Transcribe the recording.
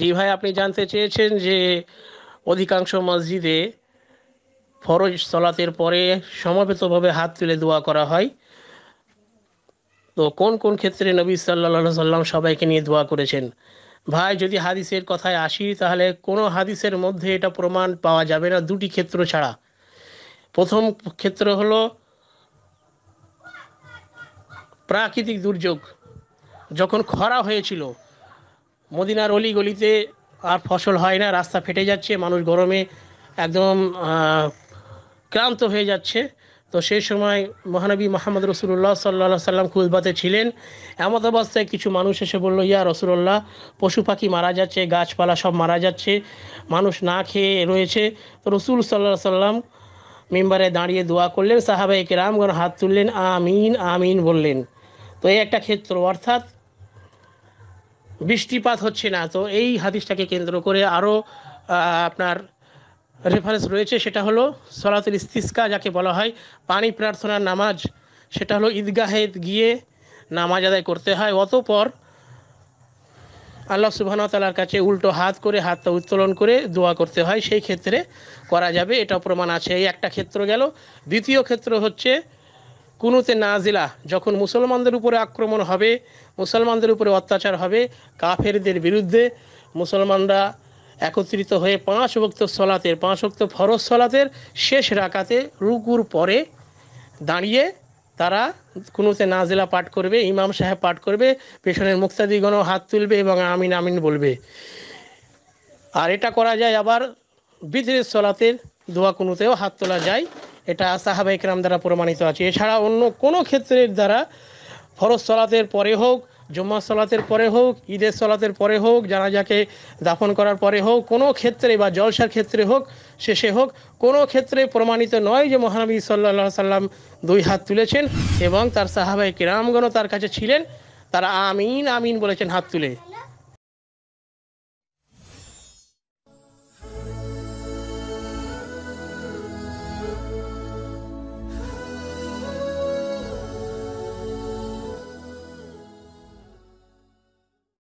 জি ভাই আপনি জানতে চেয়েছেন যে অধিকাংশ মসজিদে ফরজ সলাতের পরে সমবেতভাবে হাত তুলে দোয়া করা হয় তো কোন কোন ক্ষেত্রে নবী সাল্লা সাল্লাম সবাইকে নিয়ে দোয়া করেছেন ভাই যদি হাদিসের কথায় আসি তাহলে কোনো হাদিসের মধ্যে এটা প্রমাণ পাওয়া যাবে না দুটি ক্ষেত্র ছাড়া প্রথম ক্ষেত্র হলো প্রাকৃতিক দুর্যোগ যখন খরা হয়েছিল মদিনার অলি গলিতে আর ফসল হয় না রাস্তা ফেটে যাচ্ছে মানুষ গরমে একদম ক্লান্ত হয়ে যাচ্ছে তো সেই সময় মহানবী মোহাম্মদ রসুল্লাহ সাল্লা সাল্লাম খুলবাতে ছিলেন এমত অবস্থায় কিছু মানুষ এসে বলল ইয়া রসুল্লাহ পশু পাখি মারা যাচ্ছে গাছপালা সব মারা যাচ্ছে মানুষ না খেয়ে রয়েছে তো রসুল সাল্লাহ সাল্লাম মেম্বারে দাঁড়িয়ে দোয়া করলেন সাহাবাহিক রামগণ হাত তুললেন আমিন আমিন বললেন তো এই একটা ক্ষেত্র অর্থাৎ বৃষ্টিপাত হচ্ছে না তো এই হাদিসটাকে কেন্দ্র করে আরও আপনার রেফারেন্স রয়েছে সেটা হলো সলাতুল ইস্তিস্কা যাকে বলা হয় পানি প্রার্থনার নামাজ সেটা হলো ঈদগাহে গিয়ে নামাজ আদায় করতে হয় অতপর আল্লাহ সুবাহতালার কাছে উল্টো হাত করে হাতটা উত্তোলন করে দোয়া করতে হয় সেই ক্ষেত্রে করা যাবে এটা প্রমাণ আছে এই একটা ক্ষেত্র গেল দ্বিতীয় ক্ষেত্র হচ্ছে কুনুতে নাজিলা যখন মুসলমানদের উপরে আক্রমণ হবে মুসলমানদের উপরে অত্যাচার হবে কাফেরদের বিরুদ্ধে মুসলমানরা একত্রিত হয়ে পাঁচ ভক্ত সলাতের পাঁচ ভক্ত ফরজ সলাতের শেষ রাকাতে রুকুর পরে দাঁড়িয়ে তারা কোনোতে জেলা পাঠ করবে ইমাম সাহেব পাঠ করবে পেছনের মুক্তাদিগণও হাত তুলবে এবং আমিন আমিন বলবে আর এটা করা যায় আবার বিদ্রের সলাতের দোয়া কোনোতেও হাত তোলা যায় এটা সাহাবা ইকরাম দ্বারা প্রমাণিত আছে এছাড়া অন্য কোনো ক্ষেত্রের দ্বারা ফরজ সলাতের পরে হোক জুম্মা সলাতের পরে হোক ঈদের সলাতের পরে হোক জানাজাকে দাফন করার পরে হোক কোনো ক্ষেত্রে বা জলসার ক্ষেত্রে হোক শেষে হোক কোনো ক্ষেত্রে প্রমাণিত নয় যে মহানবী সাল্লা সাল্লাম দুই হাত তুলেছেন এবং তার সাহাবাই কিরামগণও তার কাছে ছিলেন তারা আমিন আমিন বলেছেন হাত তুলে